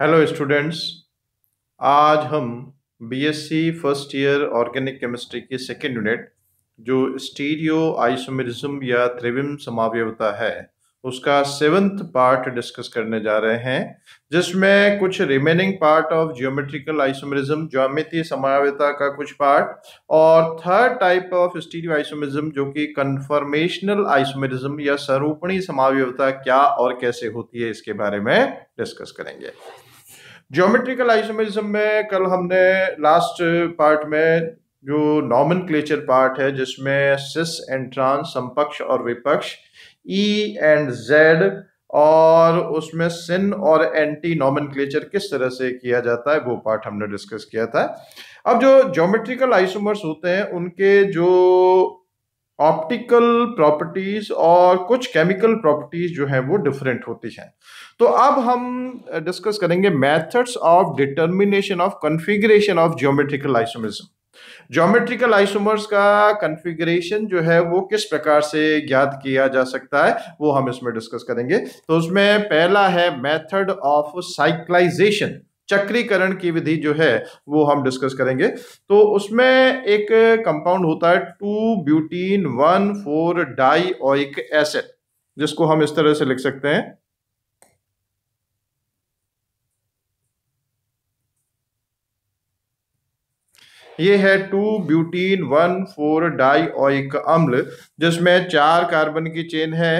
Hello students आज हम BSc first year organic chemistry की सेकेंड यूनिट जो स्टीरियो आइसोमेरिज्म या त्रिविम समाव्यवता है उसका सेवंथ पार्ट डिस्कस करने जा रहे हैं जिसमें कुछ remaining part of geometrical isomerism ज्यामितीय समावयता का कुछ पार्ट और third type of stereo isomerism जो कि कन्फर्मेशनल आइसोमेरिज्म या सरूपणी समावयता क्या और कैसे होती है इसके बारे में डिस्कस करेंगे ज्योमेट्रिकल आइसोमिज्म में कल हमने लास्ट पार्ट में जो नॉमन पार्ट है जिसमें सिस एंड ट्रांस समपक्ष और विपक्ष ई एंड जेड और उसमें सिन और एंटी नॉमन किस तरह से किया जाता है वो पार्ट हमने डिस्कस किया था अब जो ज्योमेट्रिकल आइसोमर्स होते हैं उनके जो ऑप्टिकल प्रॉपर्टीज और कुछ केमिकल प्रॉपर्टीज जो हैं वो डिफरेंट होती हैं तो अब हम डिस्कस uh, करेंगे methods of determination of configuration of geometrical isomers geometrical isomers का कॉन्फ़िगरेशन जो है वो किस प्रकार से ज्ञात किया जा सकता है वो हम इसमें डिस्कस करेंगे तो उसमें पहला है मेथड ऑफ साइक्लाइजेशन चक्रीकरण की विधि जो है वो हम डिस्कस करेंगे तो उसमें एक कंपाउंड होता है two butene one four di और एक एसिड जिसको हम इस तरह से लिख सकते हैं ये है two butene one four oic अम्ल जिसमें चार कार्बन की चेन है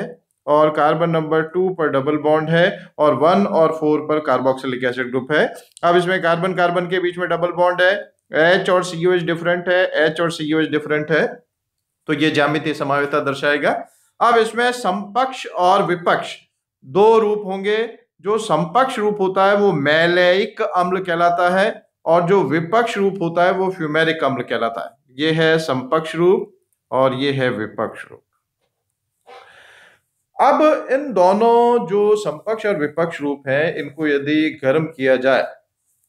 और कार्बन नंबर टू पर डबल बॉन्ड है और वन और फोर पर कार्बोक्सिलिक एसिड ग्रुप है अब इसमें कार्बन कार्बन के बीच में डबल बॉन्ड है एच और सी डिफरेंट है एच और सी डिफरेंट है तो ये जामिति समावेता दर्शाएगा अब इसमें समपक्ष और विपक्ष दो रूप होंगे जो समपक्ष रूप होता है वो मैलिक अम्ल कहलाता है और जो विपक्ष रूप होता है वो फ्यूमेरिक अम्ल कहलाता है ये है संपक्ष रूप और ये है विपक्ष रूप अब इन दोनों जो संपक्ष और विपक्ष रूप हैं इनको यदि गर्म किया जाए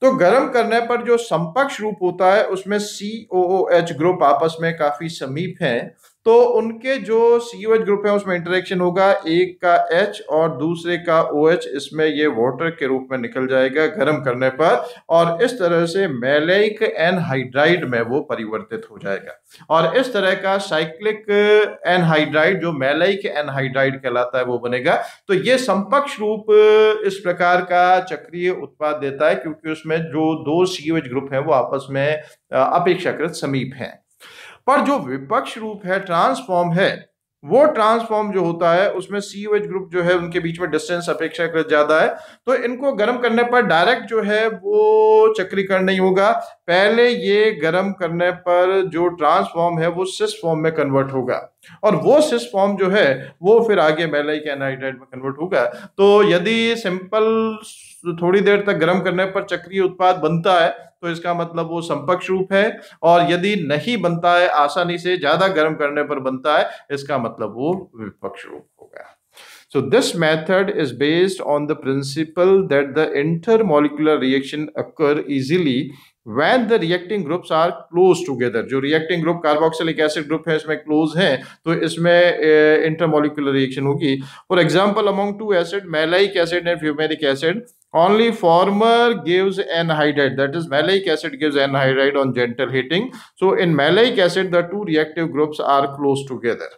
तो गर्म करने पर जो संपक्ष रूप होता है उसमें सी ओ एच ग्रुप आपस में काफी समीप हैं तो उनके जो सी एच ग्रुप है उसमें इंटरेक्शन होगा एक का एच और दूसरे का ओ OH एच इसमें ये वाटर के रूप में निकल जाएगा गर्म करने पर और इस तरह से मेलेक एनहाइड्राइड में वो परिवर्तित हो जाएगा और इस तरह का साइक्लिक एनहाइड्राइड जो मेलेक एनहाइड्राइड कहलाता है वो बनेगा तो ये संपक्ष रूप इस प्रकार का चक्रीय उत्पाद देता है क्योंकि उसमें जो दो सी ग्रुप है वो आपस में अपेक्षाकृत समीप हैं पर जो विपक्ष रूप है ट्रांसफॉर्म है वो ट्रांसफॉर्म जो होता है उसमें सी ग्रुप जो है उनके बीच में डिस्टेंस अपेक्षाकृत ज्यादा है तो इनको गर्म करने पर डायरेक्ट जो है वो चक्रीकरण नहीं होगा पहले ये गर्म करने पर जो ट्रांसफॉर्म है वो सिस फॉर्म में कन्वर्ट होगा और वो सिस फॉर्म जो है वो फिर आगे के एनाइड्राइड में कन्वर्ट होगा तो यदि सिंपल थोड़ी देर तक गर्म करने पर चक्रीय उत्पाद बनता है तो इसका मतलब वो संपक्ष रूप है और यदि नहीं बनता है आसानी से ज्यादा गर्म करने पर बनता है इसका मतलब वो विपक्ष रूप हो गया so this method is based on the principle that the intermolecular reaction occur easily when the reacting groups are close together जो reacting group carboxylic acid group है इसमें क्लोज है तो इसमें इंटरमोलिकुलर रिएक्शन होगी for example among two acid maleic acid and fumaric acid Only former gives anhydride, that is malic acid gives anhydride on gentle heating. So in malic acid, the two reactive groups are close together.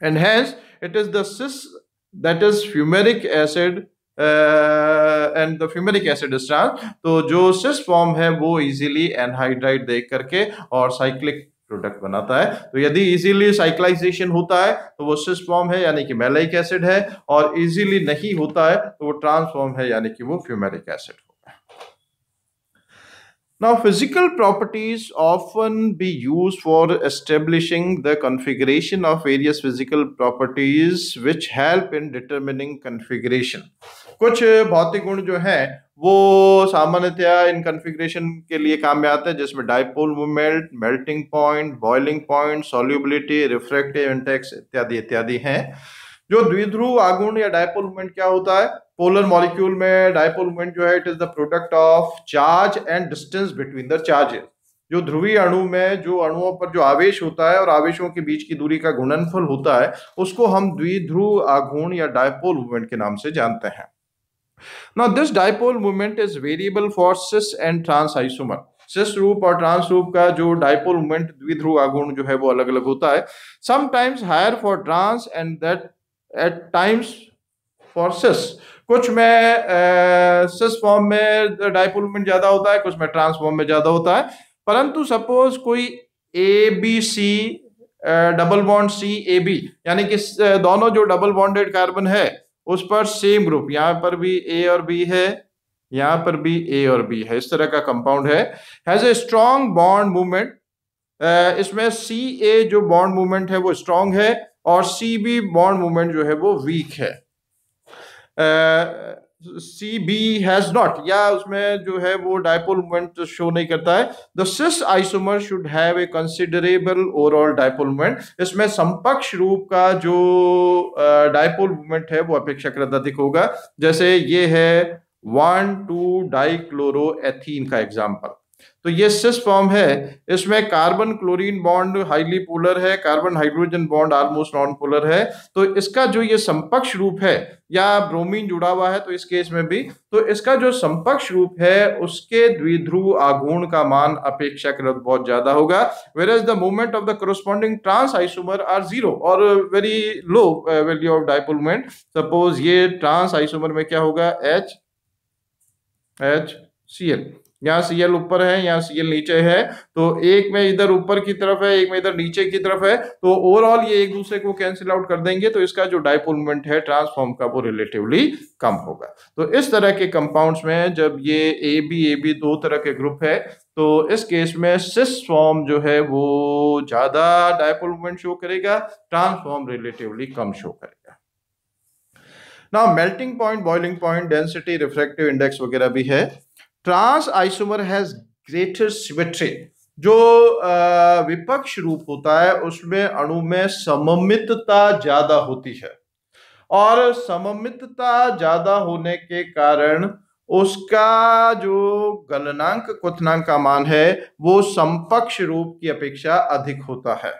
And hence, it is the cis, that is fumaric acid uh, the fumaric acid is star so जो cis form है वो easily anhydride. देख करके or cyclic product बनाता है तो यदि easily cyclisation होता है तो वो सिसफॉर्म है यानी कि मेलाइक एसिड है और इजीली नहीं होता है तो वो ट्रांसफॉर्म है यानी कि वो फ्यूमेरिक एसिड होगा now physical properties often be use for establishing the configuration of various physical properties which help in determining configuration कुछ भौतिक गुण जो है वो सामान्यतया इन कन्फिग्रेशन के लिए काम में आते हैं जिसमें dipole movement melting point boiling point solubility refractive index इत्यादि इत्यादि हैं जो द्विध्रुव आगुण या डायपोल मूवमेंट क्या होता है पोलर मॉलिक्यूल में डायपोल मूवमेंट जो है it is the product of charge and distance between the charges जो ध्रुवीय अणु में जो अणुओं पर जो आवेश होता है और आवेशों के बीच की दूरी का गुणनफल होता है उसको हम द्विध्रुव आघूर्ण या डायपोल मूवमेंट के नाम से जानते हैं Now this dipole moment is variable for cis and trans isomer. cis group or trans group का जो dipole moment द्विध्रुव आघूर्ण जो है वो अलग अलग होता है sometimes higher for trans and that at times for cis कुछ में सिस फॉर्म में डाइपोल मूवमेंट ज्यादा होता है कुछ में ट्रांस फॉर्म में ज्यादा होता है परंतु सपोज कोई A B C double bond C A B यानी कि दोनों जो डबल बॉन्डेड कार्बन है उस पर सेम ग्रुप यहाँ पर भी ए और बी है यहाँ पर भी ए और बी है इस तरह का कंपाउंड है has a strong bond movement इसमें सी ए जो बॉन्ड मूवमेंट है वो स्ट्रॉन्ग है और सी बी बॉन्ड मूवमेंट जो है वो वीक है सी बी हैज नॉट या उसमें जो है वो डायपोल मोमेंट शो नहीं करता है the cis isomer should have a considerable overall dipole moment इसमें समपक्ष रूप का जो डायपोल मोमेंट है वो अपेक्षाकृत अधिक होगा जैसे ये है वन टू डाइक्लोरोन का एग्जाम्पल तो ये सिस फॉर्म है इसमें carbon chlorine bond highly polar है carbon hydrogen bond almost non polar है तो इसका जो ये संपक्ष रूप है या ब्रोमीन जुड़ा हुआ है तो इस केस में भी तो इसका जो संपक्ष रूप है उसके द्विध्रुव आघूर्ण का मान अपेक्षाकृत बहुत ज्यादा होगा where is the movement of the corresponding trans isomer are zero और very low value of dipole movement suppose ये ट्रांस आइसोमर में क्या होगा एच एच सी एल यहाँ सी एल ऊपर है यहाँ सी एल नीचे है तो एक में इधर ऊपर की तरफ है एक में इधर नीचे की तरफ है तो ओवरऑल ये एक दूसरे को कैंसिल आउट कर देंगे तो इसका जो डायपोल मोमेंट है ट्रांसफॉर्म का वो रिलेटिवली कम होगा तो इस तरह के कंपाउंड्स में जब ये ए बी ए बी दो तरह के ग्रुप है तो इस केस में सिस फॉर्म जो है वो ज्यादा डायपोल मोमेंट शो करेगा ट्रांसफॉर्म रिलेटिवली कम शो करेगा ना melting point boiling point density refractive index वगैरह भी है trans isomer has greater symmetry जो विपक्ष रूप होता है उसमें अणु में सममितता ज्यादा होती है और सममितता ज्यादा होने के कारण उसका जो गलनांक क्वनांक का मान है वो समपक्ष रूप की अपेक्षा अधिक होता है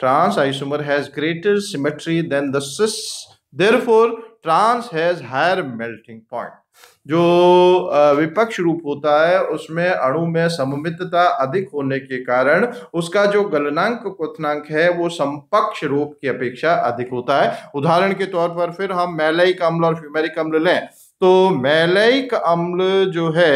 trans isomer has greater symmetry than the cis therefore trans has higher melting point जो विपक्ष रूप होता है उसमें अणु में सममितता अधिक होने के कारण उसका जो गलनांक क्वनांक है वो समपक्ष रूप की अपेक्षा अधिक होता है उदाहरण के तौर पर फिर हम मैलयिक अम्ल और फ्यूमेरिक अम्ल लें तो मैलयिक अम्ल जो है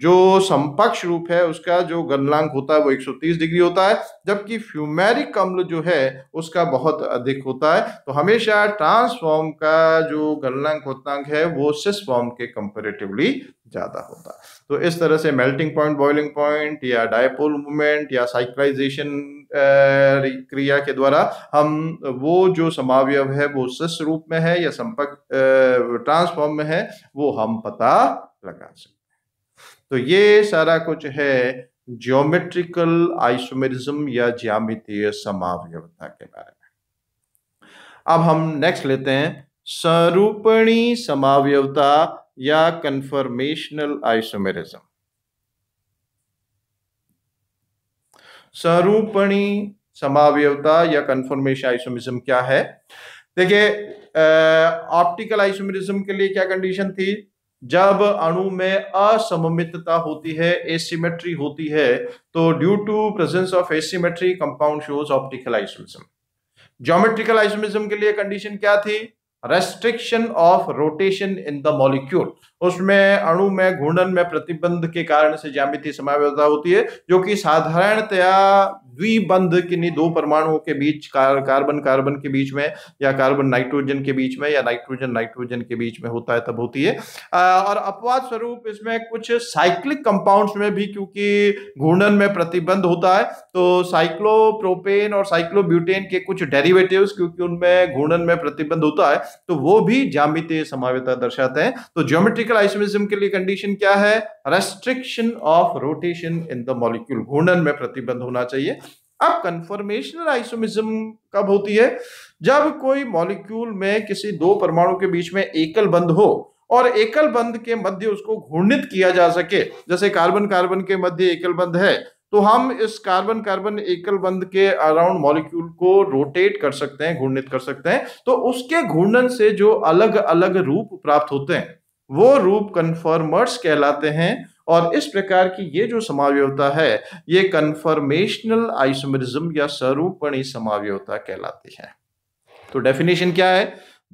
जो समपक्ष रूप है उसका जो गलनांक होता है वो 130 डिग्री होता है जबकि फ्यूमेरिक अम्ल जो है उसका बहुत अधिक होता है तो हमेशा ट्रांसफॉर्म का जो गलनांक होतांक है वो सिस फॉर्म के कंपेरेटिवली ज़्यादा होता है तो इस तरह से मेल्टिंग पॉइंट बॉइलिंग पॉइंट या डायपोल मूवमेंट या साइक्लाइजेशन क्रिया के द्वारा हम वो जो समावयव है वो सिस रूप में है या संपर्क ट्रांसफॉर्म में है वो हम पता लगा सकते तो ये सारा कुछ है ज्योमेट्रिकल आइसोमेरिज्म या ज्यामितीय समावयवता के बारे में अब हम नेक्स्ट लेते हैं स्वरूपणी समावयवता या कन्फर्मेशनल आइसोमेरिज्म स्वरूपणी समावयवता या कन्फर्मेशन आइसोमिज्म क्या है देखिए ऑप्टिकल आइसोमेरिज्म के लिए क्या कंडीशन थी जब अणु में असममितता होती है एसिमेट्री होती है तो due to presence of asymmetry compound shows optical isomerism geometrical isomerism के लिए कंडीशन क्या थी restriction of rotation in the molecule उसमें अणु में घूर्णन में प्रतिबंध के कारण से ज्यामिति समावयता होती है जो कि साधारणतया द्विबंध किन्हीं दो परमाणुओं के बीच कार, कार्बन कार्बन के बीच में या कार्बन नाइट्रोजन के बीच में या नाइट्रोजन नाइट्रोजन के बीच में होता है तब होती है आ, और अपवाद स्वरूप इसमें कुछ साइक्लिक कंपाउंड्स में भी क्योंकि घूर्णन में प्रतिबंध होता है तो साइक्लोप्रोपेन और साइक्लोब्यूटेन के कुछ डेरिवेटिव क्योंकि उनमें घूर्णन में प्रतिबंध होता है तो वो भी ज्यामितीय समावयता दर्शाते हैं तो ज्योमेट्रिक मेडिकल आइसोमिज्म के लिए कंडीशन क्या है restriction of rotation in the molecule घूर्णन में प्रतिबंध होना चाहिए अब कंफर्मेशनल आइसोमिज्म कब होती है जब कोई मॉलिक्यूल में किसी दो परमाणु के बीच में एकल बंद हो और एकल बंद के मध्य उसको घूर्णित किया जा सके जैसे कार्बन कार्बन के मध्य एकल बंद है तो हम इस कार्बन कार्बन एकल बंद के अराउंड मॉलिक्यूल को रोटेट कर सकते हैं घूर्णित कर सकते हैं तो उसके घूर्णन से जो अलग अलग रूप प्राप्त होते हैं वो रूप कन्फर्मर्स कहलाते हैं और इस प्रकार की ये जो समाव्यवता है ये कन्फर्मेशनल आइसोमरिज्म या स्वरूपणी समाव्यवता कहलाती है तो डेफिनेशन क्या है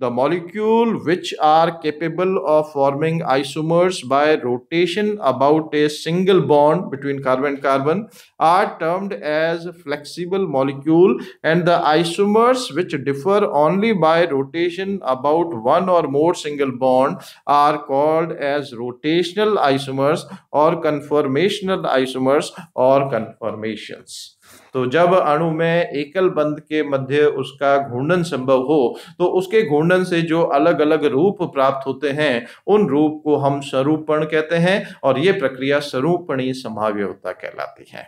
the molecule which are capable of forming isomers by rotation about a single bond between carbon and carbon are termed as flexible molecule and the isomers which differ only by rotation about one or more single bond are called as rotational isomers or conformational isomers or conformations. तो जब अणु में एकल बंद के मध्य उसका घूर्णन संभव हो तो उसके घूर्णन से जो अलग अलग रूप प्राप्त होते हैं उन रूप को हम स्वरूपण कहते हैं और ये प्रक्रिया स्वरूपणी संभाव्यता कहलाती है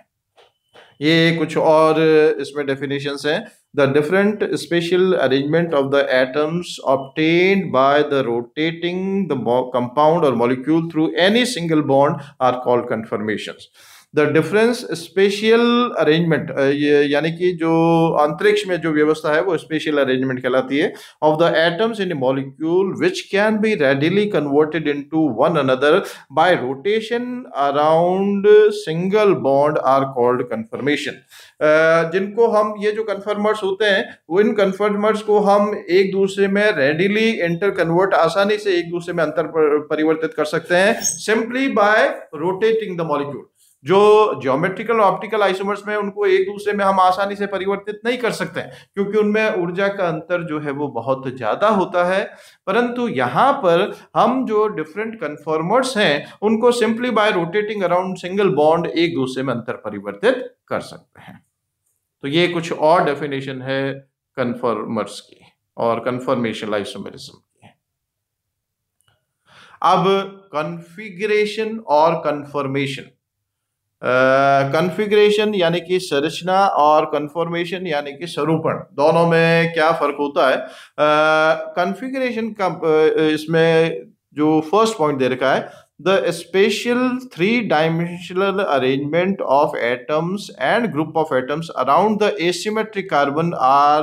ये कुछ और इसमें डेफिनेशन है the different spatial arrangement of the atoms obtained by the rotating the compound और molecule through any single bond are called conformation the difference spatial arrangement यानी कि जो अंतरिक्ष में जो व्यवस्था है वो स्पेशियल अरेंजमेंट कहलाती है of the atoms in molecule which can be readily converted into one another by rotation around single bond are called conformation जिनको हम ये जो कन्फर्मर्स होते हैं इन कन्फर्मर्स को हम एक दूसरे में रेडिली इंटर कन्वर्ट आसानी से एक दूसरे में अंतर परिवर्तित कर सकते हैं simply by rotating the molecule जो ज्योमेट्रिकल ऑप्टिकल आइसोमर्स में उनको एक दूसरे में हम आसानी से परिवर्तित नहीं कर सकते हैं क्योंकि उनमें ऊर्जा का अंतर जो है वो बहुत ज़्यादा होता है परंतु यहाँ पर हम जो डिफरेंट कन्फॉर्मर्स हैं उनको simply by rotating around single bond एक दूसरे में अंतर परिवर्तित कर सकते हैं तो ये कुछ और डेफिनेशन है कन्फॉर्मर्स की और कन्फॉर्मेशन आइसोमरिज्म की अब कॉन्फ़िगरेशन और कन्फर्मेशन कन्फिग्रेशन यानी कि संरचना और कन्फॉर्मेशन यानी कि स्वरूपण दोनों में क्या फर्क होता है कन्फिग्रेशन का इसमें जो फर्स्ट पॉइंट दे रखा है the spatial three dimensional arrangement of atoms and group of atoms around the asymmetric carbon are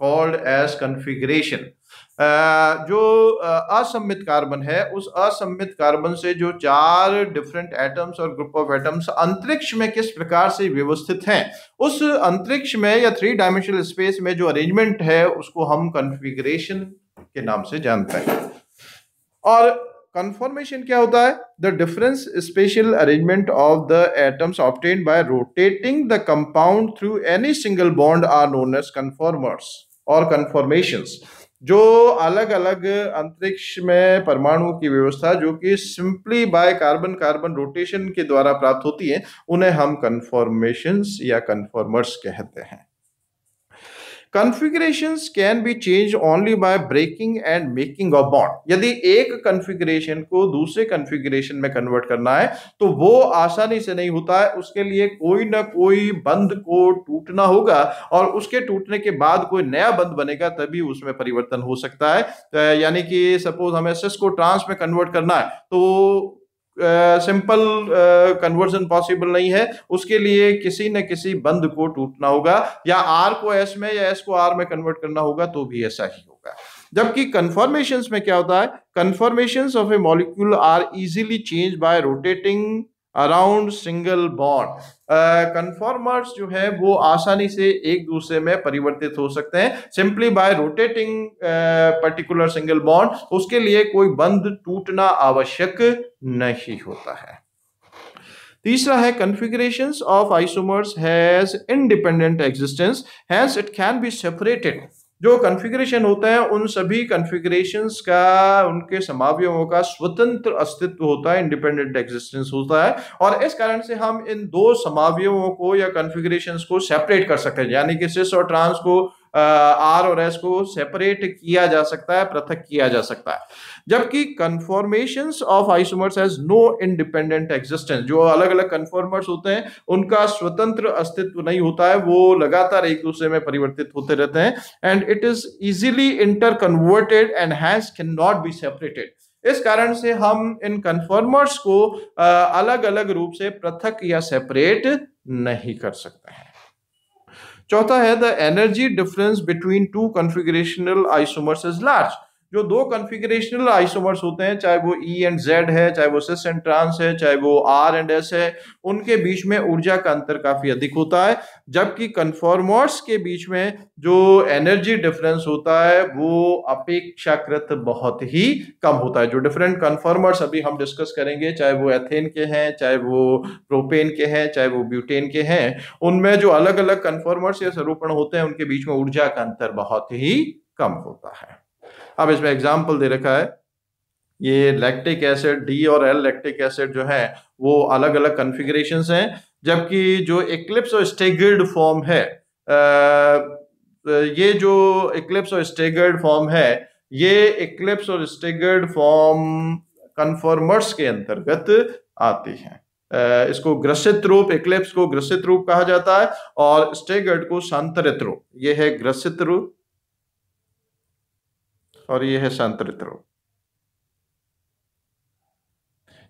called as configuration जो असम्मित कार्बन है उस असम्मित कार्बन से जो चार डिफरेंट एटम्स और ग्रुप ऑफ एटम्स अंतरिक्ष में किस प्रकार से व्यवस्थित हैं उस अंतरिक्ष में या थ्री डायमेंशनल स्पेस में जो अरेंजमेंट है उसको हम कन्फिग्रेशन के नाम से जानते हैं और कन्फॉर्मेशन क्या होता है the difference spatial arrangement of the atoms obtained by rotating the compound through any single bond are known as conformers और कन्फॉर्मेशंस जो अलग अलग अंतरिक्ष में परमाणु की व्यवस्था जो कि simply by carbon carbon rotation के द्वारा प्राप्त होती है उन्हें हम कन्फॉर्मेशंस या कन्फॉर्मर्स कहते हैं configurations can be change only by breaking and making a bond यदि एक कॉन्फ़िगरेशन को दूसरे कॉन्फ़िगरेशन में कन्वर्ट करना है तो वो आसानी से नहीं होता है उसके लिए कोई ना कोई बंद को टूटना होगा और उसके टूटने के बाद कोई नया बंद बनेगा तभी उसमें परिवर्तन हो सकता है तो यानी कि सपोज हमें को ट्रांस में कन्वर्ट करना है तो सिंपल कन्वर्जन पॉसिबल नहीं है उसके लिए किसी न किसी बंद को टूटना होगा या आर को एस में या एस को आर में कन्वर्ट करना होगा तो भी ऐसा ही होगा जबकि कन्फर्मेशन में क्या होता है conformation of a molecule are easily change by rotating around single bond conformers जो है वो आसानी से एक दूसरे में परिवर्तित हो सकते हैं simply by rotating particular single bond उसके लिए कोई बंद टूटना आवश्यक नहीं होता है तीसरा है configuration of isomers has independent existence has it can be separated जो कॉन्फ़िगरेशन होता है उन सभी कॉन्फ़िगरेशंस का उनके समावयों का स्वतंत्र अस्तित्व होता है इंडिपेंडेंट एग्जिस्टेंस होता है और इस कारण से हम इन दो समावयों को या कॉन्फ़िगरेशंस को सेपरेट कर सकते हैं यानी कि सिस और ट्रांस को आर और एस को सेपरेट किया जा सकता है पृथक किया जा सकता है जबकि conformation of isomers has no independent existence जो अलग अलग कन्फॉर्मर्स होते हैं उनका स्वतंत्र अस्तित्व नहीं होता है वो लगातार एक दूसरे में परिवर्तित होते रहते हैं and it is easily interconverted and has can not be separated इस कारण से हम इन कन्फॉर्मर्स को अलग अलग रूप से पृथक या सेपरेट नहीं कर सकते हैं चौथा है the energy difference between two configurational isomers is large जो दो कन्फिग्रेशनल आइसोमर्स होते हैं चाहे वो ई एंड जेड है चाहे वो सिस एंड ट्रांस है चाहे वो आर एंड एस है उनके बीच में ऊर्जा का अंतर काफी अधिक होता है जबकि कन्फॉर्मर्स के बीच में जो एनर्जी डिफरेंस होता है वो अपेक्षाकृत बहुत ही कम होता है जो डिफरेंट कन्फॉर्मर्स अभी हम डिस्कस करेंगे चाहे वो एथेन के हैं चाहे वो प्रोपेन के हैं चाहे वो ब्यूटेन के हैं उनमें जो अलग अलग कन्फॉर्मर्स या स्वरूपण होते हैं उनके बीच में ऊर्जा का अंतर बहुत ही कम होता है अब इसमें एग्जाम्पल दे रखा है ये लैक्टिक एसिड डी और एल लैक्टिक एसिड जो है वो अलग अलग कन्फिग्रेशन हैं जबकि जो इक्लिप्स और स्टेगर्ड फॉर्म है आ, ये जो इक्लिप्स और स्टेगर्ड फॉर्म है ये इक्लिप्स और स्टेगर्ड फॉर्म कन्फॉर्मर्स के अंतर्गत आती हैं इसको ग्रसित रूप इक्लिप्स को ग्रसित रूप कहा जाता है और स्टेगर्ड को संतरित रूप ये है ग्रसित रूप और ये है संतरित रोग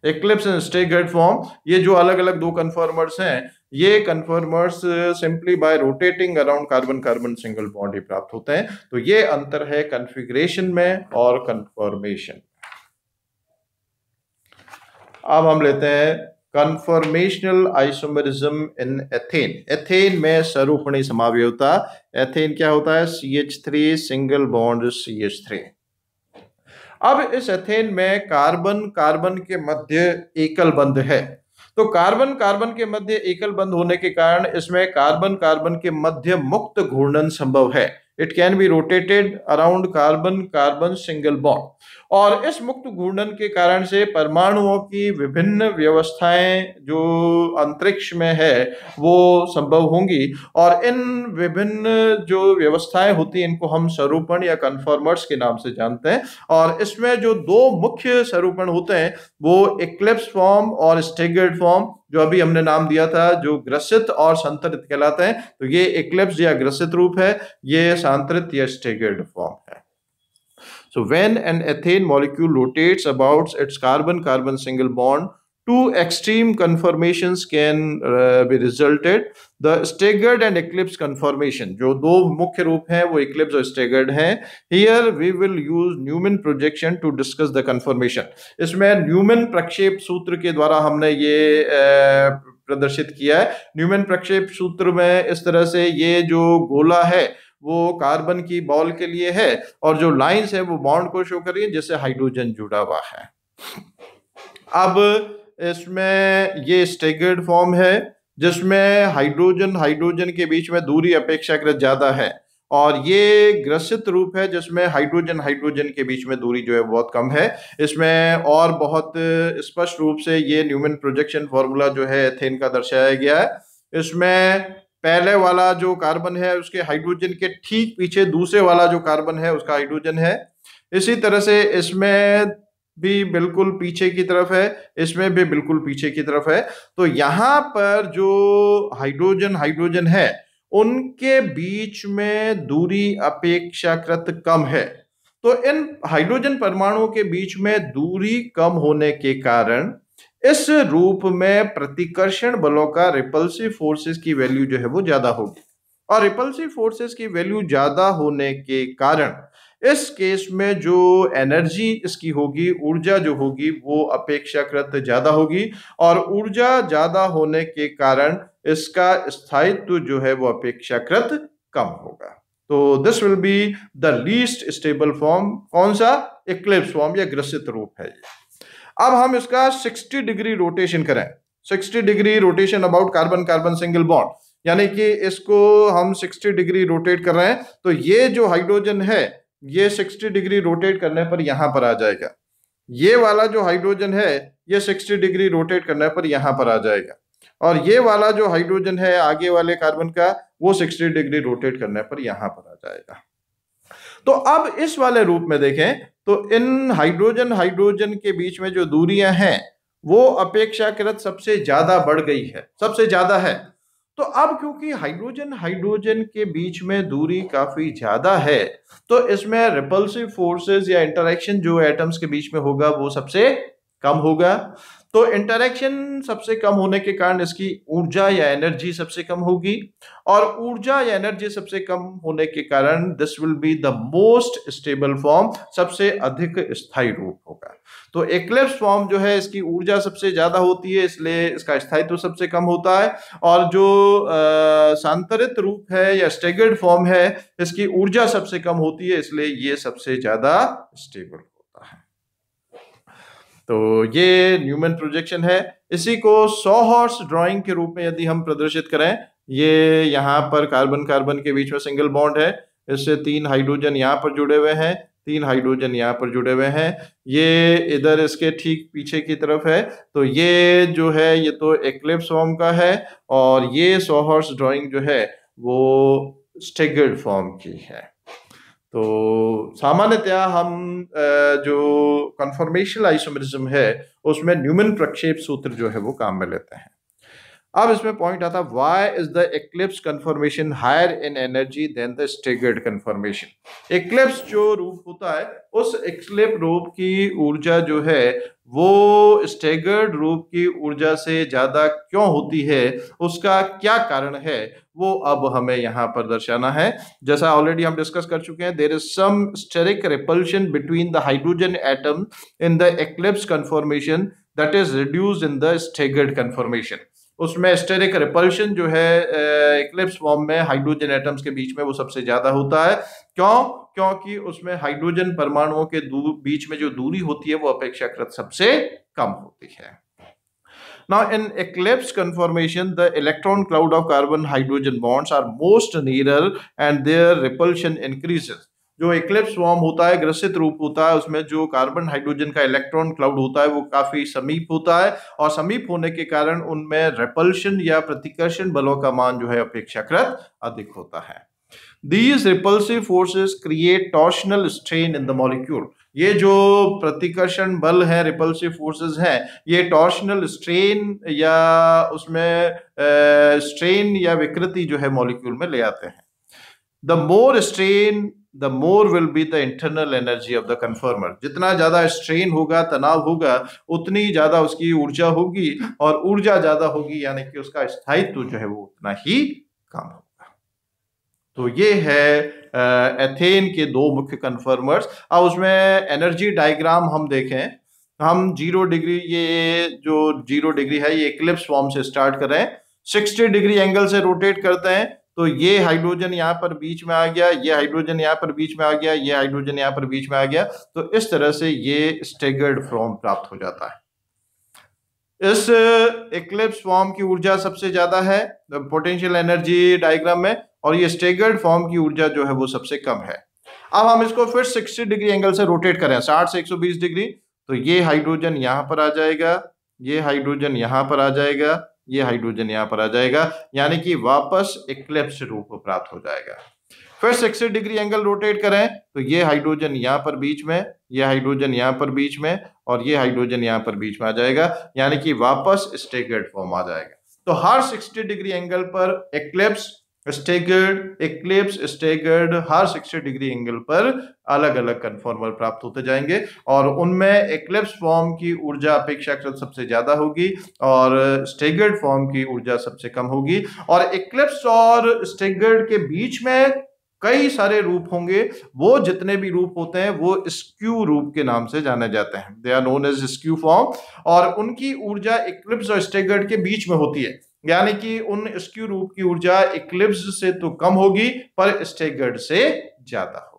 एक्लिप्स एंड स्टेगर्ड फॉर्म ये जो अलग अलग दो कन्फर्मर्स हैं ये conformers simply by rotating around carbon carbon single bond प्राप्त होते हैं तो ये अंतर है कन्फिग्रेशन में और कन्फर्मेशन अब हम लेते हैं conformational isomerism in ethane ethane में सरूपणी समावयवता एथेन क्या होता है C H three single bond C H three अब इस एथेन में कार्बन कार्बन के मध्य एकल बंद है तो कार्बन कार्बन के मध्य एकल बंद होने के कारण इसमें कार्बन कार्बन के मध्य मुक्त घूर्णन संभव है it can be rotated around carbon carbon single bond और इस मुक्त घूर्णन के कारण से परमाणुओं की विभिन्न व्यवस्थाएं जो अंतरिक्ष में है वो संभव होंगी और इन विभिन्न जो व्यवस्थाएं होती हैं इनको हम स्वरूपण या कन्फॉर्मर्स के नाम से जानते हैं और इसमें जो दो मुख्य स्वरूपण होते हैं वो इक्लिप्स फॉर्म और स्टेगर्ड फॉर्म जो अभी हमने नाम दिया था जो ग्रसित और संतरित कहलाते हैं तो ये इक्लिप्स या ग्रसित रूप है ये सांतरित या स्टेगर्ड फॉर्म है so when an ethane molecule rotates about its carbon carbon single bond two extreme conformations can uh, be resulted the staggered and eclipse conformation jo do mukhya roop hain wo eclipse aur staggered hain here we will use Newman projection to discuss the conformation isme Newman prakshep sutra ke dwara humne ye uh, प्रदर्शित किया है Neumann प्रक्षेप सूत्र में इस तरह से ये जो गोला है वो कार्बन की बॉल के लिए है और जो लाइंस है वो बॉन्ड को शो कर रही है जिससे हाइड्रोजन जुड़ा हुआ है अब इसमें ये स्टेगर्ड फॉर्म है जिसमें हाइड्रोजन हाइड्रोजन के बीच में दूरी अपेक्षाकृत ज़्यादा है और ये ग्रसित रूप है जिसमें हाइड्रोजन हाइड्रोजन के बीच में दूरी जो है बहुत कम है इसमें और बहुत स्पष्ट रूप से ये न्यूमन प्रोजेक्शन फॉर्मूला जो है एथेन का दर्शाया गया है इसमें पहले वाला जो कार्बन है उसके हाइड्रोजन के ठीक पीछे दूसरे वाला जो कार्बन है उसका हाइड्रोजन है इसी तरह से इसमें भी बिल्कुल पीछे की तरफ है इसमें भी बिल्कुल पीछे की तरफ है तो यहाँ पर जो हाइड्रोजन हाइड्रोजन है उनके बीच में दूरी अपेक्षाकृत कम है तो इन हाइड्रोजन परमाणुओं के बीच में दूरी कम होने के कारण इस रूप में प्रतिकर्षण बलों का रिपल्सिव फोर्सेस की वैल्यू जो है वो ज्यादा होगी और रिपल्सिव फोर्सेस की वैल्यू ज्यादा होने के कारण इस केस में जो एनर्जी इसकी होगी ऊर्जा जो होगी वो अपेक्षाकृत ज़्यादा होगी और ऊर्जा ज़्यादा होने के कारण इसका स्थायित्व जो है वो अपेक्षाकृत कम होगा तो this will be the least stable form कौन सा इक्लिप्स फॉर्म या ग्रसित रूप है ये अब हम इसका 60 डिग्री रोटेशन करें 60 degree rotation about carbon carbon single bond यानी कि इसको हम 60 डिग्री रोटेट कर रहे हैं तो ये जो हाइड्रोजन है ये 60 डिग्री रोटेट करने पर यहां पर आ जाएगा ये वाला जो हाइड्रोजन है ये 60 डिग्री रोटेट करने पर यहां पर आ जाएगा और ये वाला जो हाइड्रोजन है आगे वाले कार्बन का वो 60 डिग्री रोटेट करने पर यहां पर आ जाएगा तो अब इस वाले रूप में देखें तो इन हाइड्रोजन हाइड्रोजन के बीच में जो दूरियां हैं वो अपेक्षाकृत सबसे ज्यादा बढ़ गई है सबसे ज्यादा है तो अब क्योंकि हाइड्रोजन हाइड्रोजन के बीच में दूरी काफ़ी ज़्यादा है तो इसमें रिपल्सिव फोर्सेस या इंटरेक्शन जो एटम्स के बीच में होगा वो सबसे कम होगा तो इंटरेक्शन सबसे कम होने के कारण इसकी ऊर्जा या एनर्जी सबसे कम होगी और ऊर्जा या एनर्जी सबसे कम होने के कारण this will be the most stable form सबसे अधिक स्थायी रूप होगा तो एक्लिप्स फॉर्म जो है इसकी ऊर्जा सबसे ज़्यादा होती है इसलिए इसका स्थायित्व सबसे कम होता है और जो सांतरित रूप है या स्टेगर्ड फॉर्म है इसकी ऊर्जा सबसे कम होती है इसलिए ये सबसे ज़्यादा स्टेबल तो ये न्यूमन प्रोजेक्शन है इसी को सौ हॉर्स ड्राइंग के रूप में यदि हम प्रदर्शित करें ये यहाँ पर कार्बन कार्बन के बीच में सिंगल बॉन्ड है इससे तीन हाइड्रोजन यहाँ पर जुड़े हुए हैं तीन हाइड्रोजन यहाँ पर जुड़े हुए हैं ये इधर इसके ठीक पीछे की तरफ है तो ये जो है ये तो एक्लिप्स फॉर्म का है और ये सोहर्स हॉर्स ड्राइंग जो है वो स्टेगर्ड फॉर्म की है तो सामान्यतया हम जो कन्फर्मेशन आइसोमरिज्म है उसमें न्यूमन प्रक्षेप सूत्र जो है वो काम में लेते हैं अब इसमें पॉइंट आता why is the eclipse conformation higher in energy than the staggered conformation eclipse जो रूप होता है उस एक्लिप रूप की ऊर्जा जो है वो स्टेगर्ड रूप की ऊर्जा से ज़्यादा क्यों होती है उसका क्या कारण है वो अब हमें यहाँ पर दर्शाना है जैसा ऑलरेडी हम डिस्कस कर चुके हैं there is some steric repulsion between the hydrogen atom in the eclipse conformation that is reduce in the staggered conformation उसमें स्टेरिक रिपल्शन जो है इक्लिप्स फॉर्म में हाइड्रोजन एटम्स के बीच में वो सबसे ज़्यादा होता है क्यों क्योंकि उसमें हाइड्रोजन परमाणुओं के बीच में जो दूरी होती है वो अपेक्षाकृत सबसे कम होती है Now, in eclipse conformation, the electron cloud of carbon hydrogen bonds are most nearer and their repulsion increases. जो एक्लिप्स वॉर्म होता है ग्रसित रूप होता है उसमें जो कार्बन हाइड्रोजन का इलेक्ट्रॉन क्लाउड होता है वो काफ़ी समीप होता है और समीप होने के कारण उनमें रिपल्शन या प्रतिकर्षण बलों का मान जो है अपेक्षाकृत अधिक होता है these repulsive forces create torsional strain in the molecule ये जो प्रतिकर्षण बल है रिपल्सिव फोर्सेस हैं ये टॉर्शनल स्ट्रेन या उसमें स्ट्रेन या विकृति जो है मॉलिक्यूल में ले आते हैं the more strain the more will be the internal energy of the conformer जितना ज़्यादा स्ट्रेन होगा तनाव होगा उतनी ज़्यादा उसकी ऊर्जा होगी और ऊर्जा ज़्यादा होगी यानी कि उसका स्थायित्व जो है वो उतना ही कम होगा तो ये है एथेन के दो मुख्य कन्फर्मर्स और उसमें एनर्जी डायग्राम हम देखें हम जीरो डिग्री ये जो जीरो डिग्री है ये क्लिप्स फॉर्म से स्टार्ट करें सिक्सटी डिग्री एंगल से रोटेट करते हैं तो ये हाइड्रोजन यहाँ पर बीच में आ गया ये हाइड्रोजन यहाँ पर बीच में आ गया ये हाइड्रोजन यहाँ पर बीच में आ गया तो इस तरह से ये स्टेगर्ड फॉर्म प्राप्त हो जाता है इस इक्लिप्स फॉर्म की ऊर्जा सबसे ज्यादा है पोटेंशियल एनर्जी डायग्राम में और ये स्टेगर्ड फॉर्म की ऊर्जा जो है वो सबसे कम है अब हम इसको फिर 60 डिग्री एंगल से रोटेट करें 60 से 120 डिग्री तो ये हाइड्रोजन यहां पर आ जाएगा ये हाइड्रोजन यहां पर आ जाएगा ये हाइड्रोजन यहाँ पर आ जाएगा यानी कि वापस एक्लिप्स रूप प्राप्त हो जाएगा फिर सिक्सटी डिग्री एंगल रोटेट करें तो ये हाइड्रोजन यहाँ पर बीच में ये हाइड्रोजन यहाँ पर बीच में और ये हाइड्रोजन यहाँ पर बीच में आ जाएगा यानी कि वापस स्टेगेड फॉर्म आ जाएगा तो हर 60 डिग्री एंगल पर एक्लिप्स स्टेगर्ड इक्लिप्स स्टेगर्ड हर 60 डिग्री एंगल पर अलग अलग कन्फॉर्मर प्राप्त होते जाएंगे और उनमें इक्लिप्स फॉर्म की ऊर्जा अपेक्षाकृत सबसे ज़्यादा होगी और स्टेगर्ड फॉर्म की ऊर्जा सबसे कम होगी और इक्लिप्स और स्टेगर्ड के बीच में कई सारे रूप होंगे वो जितने भी रूप होते हैं वो स्क्यू रूप के नाम से जाने जाते हैं they are known as skew form और उनकी ऊर्जा इक्लिप्स और स्टेगर्ड के बीच में होती है यानी कि उन स्क्यू रूप की ऊर्जा इक्लिप्स से तो कम होगी पर स्टेगर्ड से ज्यादा होगी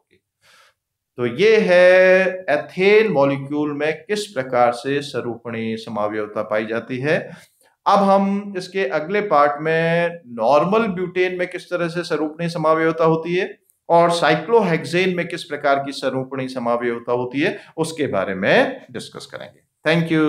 तो ये है एथेन मॉलिक्यूल में किस प्रकार से सरूपणी समावयता पाई जाती है अब हम इसके अगले पार्ट में नॉर्मल ब्यूटेन में किस तरह से सरूपणी समावयता होती है और साइक्लोहेक्सेन में किस प्रकार की सरूपणी समावयता होती है उसके बारे में डिस्कस करेंगे थैंक यू